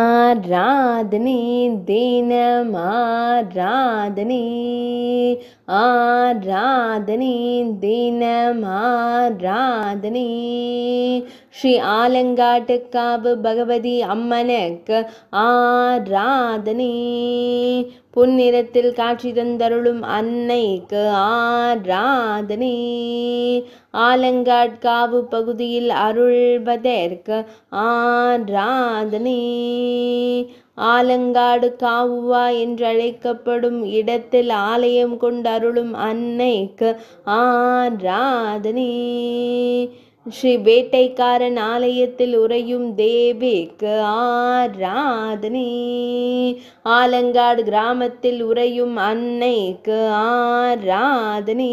आराधने दीनमा ஆராதனே தினமாராதனே ஸ்ரீ ஆலங்காட்டுக்காவு பகவதி அம்மனுக்கு ஆராதனே பொன்னிறத்தில் காட்சி தந்தருளும் அன்னைக்கு ஆராதனே ஆலங்காட்காவு பகுதியில் அருள்வதற்கு ஆராதனி ஆலங்காடு காவுவா என்று அழைக்கப்படும் இடத்தில் ஆலயம் கொண்டு அருளும் அன்னைக்கு ஆராதனை ஸ்ரீ வேட்டைக்காரன் ஆலயத்தில் உறையும் தேவிக்கு ஆராதனி ஆலங்காடு கிராமத்தில் உறையும் அன்னைக்கு ஆராதனி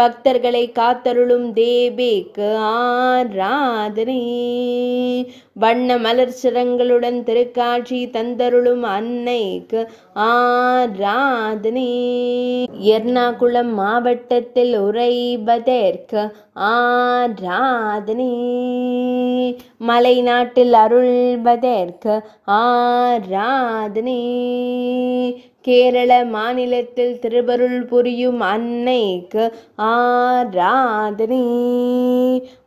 பக்தர்களை காத்தருளும் தேவிக்கு ஆராதனை வண்ண மலர் சிரங்களுடன் திருக்காட்சி தந்தருளும் அன்னைக்கு ஆராதனை எர்ணாகுளம் மாவட்டத்தில் உரைபதற்கு ஆராதனை மலைநாட்டில் அருள்வதற்கு ஆராதனை கேரள மாநிலத்தில் திருவருள் புரியும் அன்னைக்கு ஆராதனை